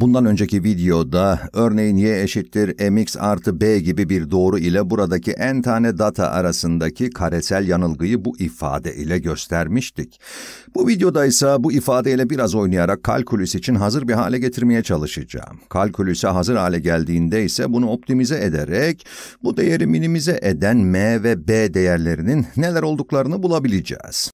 Bundan önceki videoda örneğin y eşittir mx artı b gibi bir doğru ile buradaki n tane data arasındaki karesel yanılgıyı bu ifade ile göstermiştik. Bu videoda ise bu ifadeyle biraz oynayarak kalkülüs için hazır bir hale getirmeye çalışacağım. Kalkülüse hazır hale geldiğinde ise bunu optimize ederek bu değeri minimize eden m ve b değerlerinin neler olduklarını bulabileceğiz.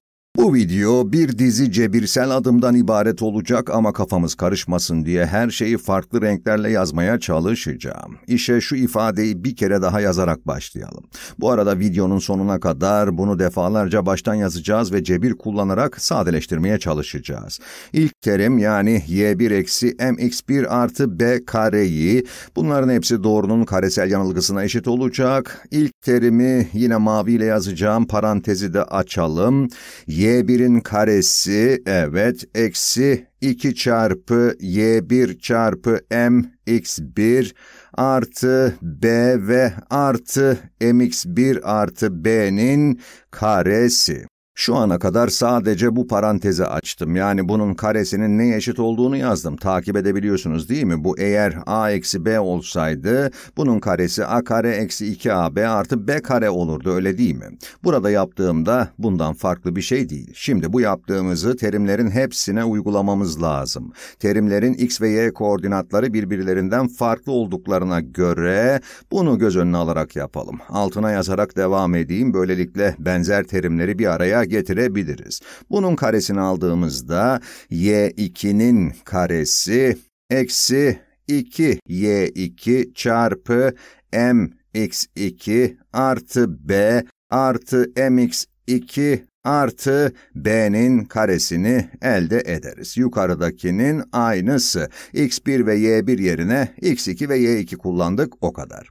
Bu video bir dizi cebirsel adımdan ibaret olacak ama kafamız karışmasın diye her şeyi farklı renklerle yazmaya çalışacağım. İşe şu ifadeyi bir kere daha yazarak başlayalım. Bu arada videonun sonuna kadar bunu defalarca baştan yazacağız ve cebir kullanarak sadeleştirmeye çalışacağız. İlk terim yani y1 eksi mx1 artı b kareyi bunların hepsi doğrunun karesel yanılgısına eşit olacak. İlk terimi yine maviyle yazacağım parantezi de açalım. y y1'in karesi evet eksi 2 çarpı y1 çarpı m x1 artı b ve artı mx1 artı b'nin karesi. Şu ana kadar sadece bu parantezi açtım. Yani bunun karesinin ne eşit olduğunu yazdım. Takip edebiliyorsunuz değil mi? Bu eğer a eksi b olsaydı bunun karesi a kare eksi 2ab artı b kare olurdu öyle değil mi? Burada yaptığımda bundan farklı bir şey değil. Şimdi bu yaptığımızı terimlerin hepsine uygulamamız lazım. Terimlerin x ve y koordinatları birbirlerinden farklı olduklarına göre bunu göz önüne alarak yapalım. Altına yazarak devam edeyim. Böylelikle benzer terimleri bir araya getirebiliriz. Bunun karesini aldığımızda y2'nin karesi eksi 2y2 çarpı mx2 artı b artı mx2 artı b'nin karesini elde ederiz. Yukarıdakinin aynısı. x1 ve y1 yerine x2 ve y2 kullandık o kadar.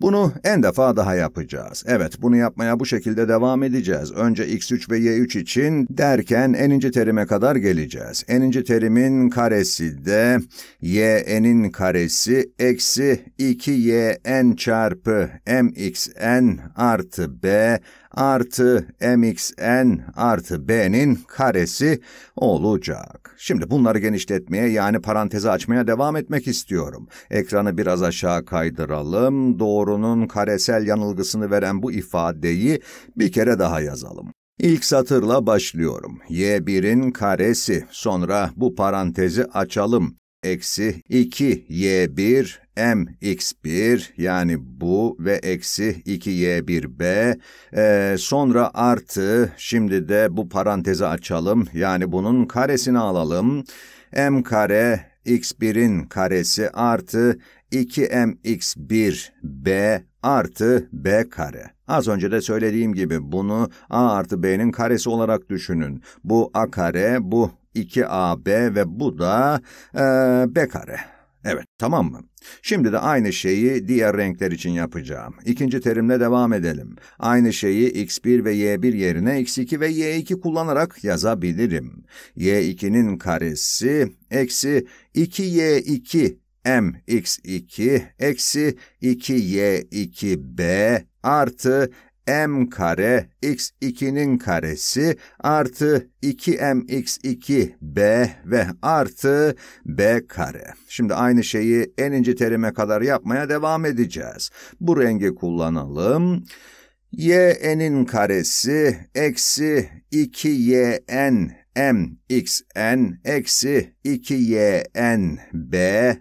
Bunu en defa daha yapacağız. Evet bunu yapmaya bu şekilde devam edeceğiz. Önce x3 ve y3 için derken eninci terime kadar geleceğiz. Eninci terimin karesi de y'nin karesi eksi 2yn çarpı mxn artı b artı mxn artı b'nin karesi olacak. Şimdi bunları genişletmeye yani paranteze açmaya devam etmek istiyorum. Ekranı biraz aşağı kaydıralım. Doğrunun karesel yanılgısını veren bu ifadeyi bir kere daha yazalım. İlk satırla başlıyorum. Y1'in karesi. Sonra bu parantezi açalım eksi 2y1 x 1 yani bu ve eksi 2y1b e, ee, sonra artı şimdi de bu parantezi açalım yani bunun karesini alalım m kare x1'in karesi artı 2 x 1 b artı b kare. Az önce de söylediğim gibi bunu a artı b'nin karesi olarak düşünün. Bu a kare, bu 2AB ve bu da e, B kare. Evet, tamam mı? Şimdi de aynı şeyi diğer renkler için yapacağım. İkinci terimle devam edelim. Aynı şeyi x1 ve y1 yerine x2 ve y2 kullanarak yazabilirim. y2'nin karesi eksi 2y2 mx2 eksi 2y2b artı m kare x2'nin karesi artı 2mx2 b ve artı b kare. Şimdi aynı şeyi en ince terime kadar yapmaya devam edeceğiz. Bu rengi kullanalım y'nin karesi eksi 2yn n eksi 2 y n b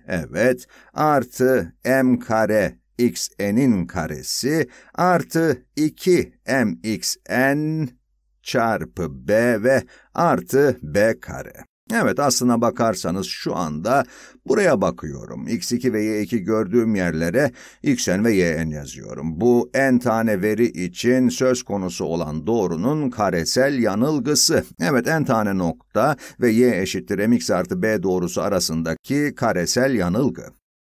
evet artı m kare xn'in karesi artı 2 mxn çarpı b ve artı b kare. Evet aslına bakarsanız şu anda buraya bakıyorum. x2 ve y2 gördüğüm yerlere xn ve yn yazıyorum. Bu n tane veri için söz konusu olan doğrunun karesel yanılgısı. Evet n tane nokta ve y eşittir mx artı b doğrusu arasındaki karesel yanılgı.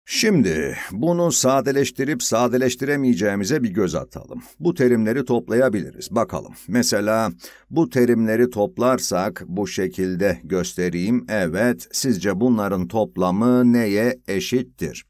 Şimdi bunu sadeleştirip sadeleştiremeyeceğimize bir göz atalım. Bu terimleri toplayabiliriz. Bakalım. Mesela bu terimleri toplarsak bu şekilde göstereyim. Evet, sizce bunların toplamı neye eşittir?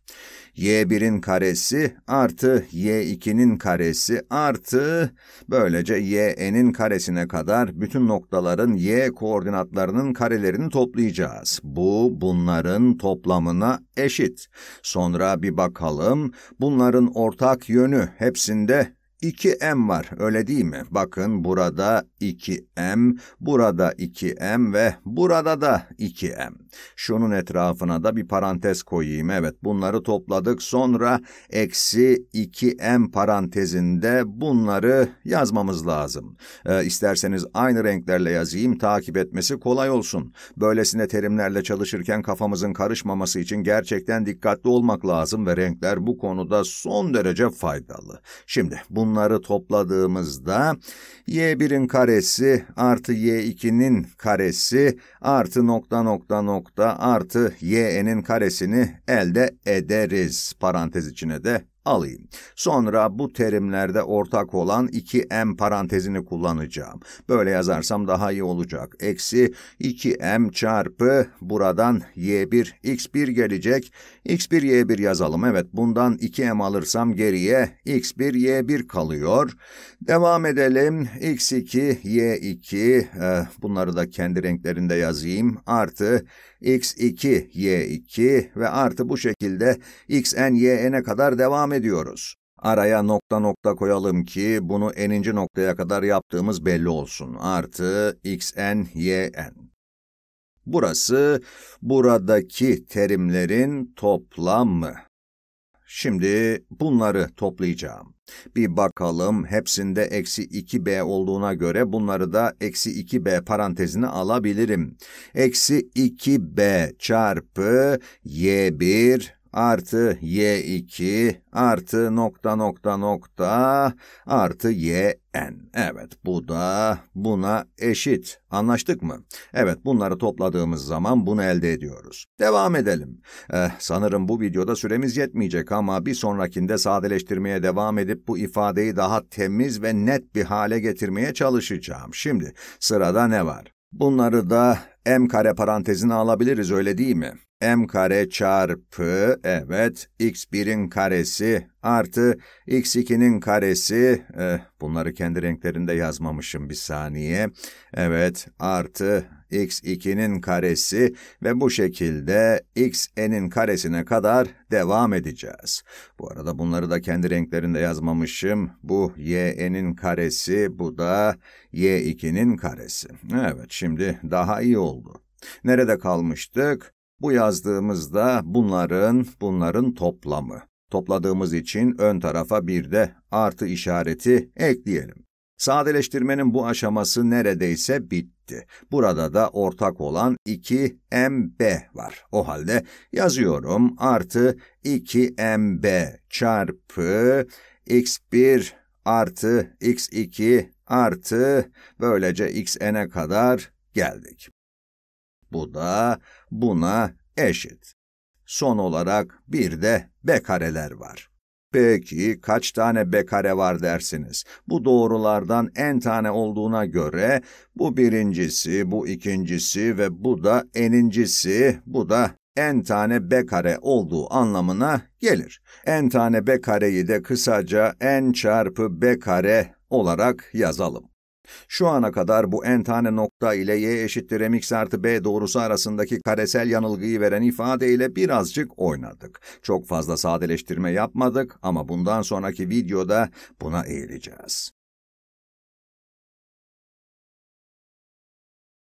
y1'in karesi artı y2'nin karesi artı böylece y'nin karesine kadar bütün noktaların y koordinatlarının karelerini toplayacağız. Bu bunların toplamına eşit. Sonra bir bakalım bunların ortak yönü hepsinde 2M var öyle değil mi? Bakın burada 2M, burada 2M ve burada da 2M. Şunun etrafına da bir parantez koyayım. Evet bunları topladık sonra eksi 2M parantezinde bunları yazmamız lazım. Ee, isterseniz aynı renklerle yazayım takip etmesi kolay olsun. Böylesine terimlerle çalışırken kafamızın karışmaması için gerçekten dikkatli olmak lazım ve renkler bu konuda son derece faydalı. Şimdi bunları bunları topladığımızda y1'in karesi artı y2'nin karesi artı nokta nokta nokta artı y'nin karesini elde ederiz. Parantez içine de alayım. Sonra bu terimlerde ortak olan 2m parantezini kullanacağım. Böyle yazarsam daha iyi olacak. Eksi 2m çarpı buradan y1 x1 gelecek. x1 y1 yazalım. Evet bundan 2m alırsam geriye x1 y1 kalıyor. Devam edelim. x2 y2 e, bunları da kendi renklerinde yazayım. Artı x2 y2 ve artı bu şekilde xn yn'e kadar devam ediyoruz. Araya nokta nokta koyalım ki bunu eninci noktaya kadar yaptığımız belli olsun. Artı xn, yn. Burası buradaki terimlerin toplamı. Şimdi bunları toplayacağım. Bir bakalım hepsinde eksi 2b olduğuna göre bunları da eksi 2b parantezine alabilirim. Eksi 2b çarpı y1 artı y2 artı nokta nokta nokta artı yn. Evet bu da buna eşit. Anlaştık mı? Evet bunları topladığımız zaman bunu elde ediyoruz. Devam edelim. Eh, sanırım bu videoda süremiz yetmeyecek ama bir sonrakinde sadeleştirmeye devam edip bu ifadeyi daha temiz ve net bir hale getirmeye çalışacağım. Şimdi sırada ne var? Bunları da m kare parantezine alabiliriz öyle değil mi? m kare çarpı, evet, x1'in karesi artı x2'nin karesi, e, bunları kendi renklerinde yazmamışım bir saniye, evet, artı x2'nin karesi ve bu şekilde xn'in karesine kadar devam edeceğiz. Bu arada bunları da kendi renklerinde yazmamışım. Bu y'nin karesi, bu da y2'nin karesi. Evet, şimdi daha iyi oldu. Nerede kalmıştık? Bu yazdığımızda bunların, bunların toplamı. Topladığımız için ön tarafa bir de artı işareti ekleyelim. Sadeleştirmenin bu aşaması neredeyse bitti. Burada da ortak olan 2mb var. O halde yazıyorum artı 2mb çarpı x1 artı x2 artı böylece xn'e kadar geldik. Bu da buna eşit. Son olarak bir de b kareler var. Peki kaç tane bekare var dersiniz? Bu doğrulardan en tane olduğuna göre bu birincisi, bu ikincisi ve bu da enincisi, bu da en tane b kare olduğu anlamına gelir. En tane b kareyi de kısaca n çarpı b kare olarak yazalım. Şu ana kadar bu en tane nokta ile y eşittir mx artı b doğrusu arasındaki karesel yanılgıyı veren ifade ile birazcık oynadık. Çok fazla sadeleştirme yapmadık ama bundan sonraki videoda buna eğileceğiz.